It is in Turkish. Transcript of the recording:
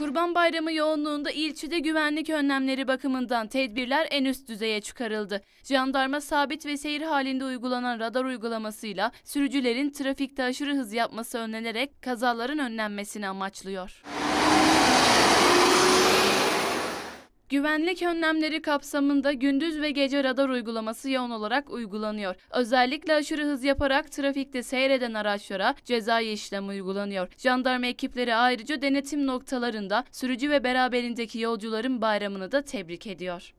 Kurban Bayramı yoğunluğunda ilçede güvenlik önlemleri bakımından tedbirler en üst düzeye çıkarıldı. Jandarma sabit ve seyir halinde uygulanan radar uygulamasıyla sürücülerin trafikte aşırı hız yapması önlenerek kazaların önlenmesini amaçlıyor. Güvenlik önlemleri kapsamında gündüz ve gece radar uygulaması yoğun olarak uygulanıyor. Özellikle aşırı hız yaparak trafikte seyreden araçlara cezai işlem uygulanıyor. Jandarma ekipleri ayrıca denetim noktalarında sürücü ve beraberindeki yolcuların bayramını da tebrik ediyor.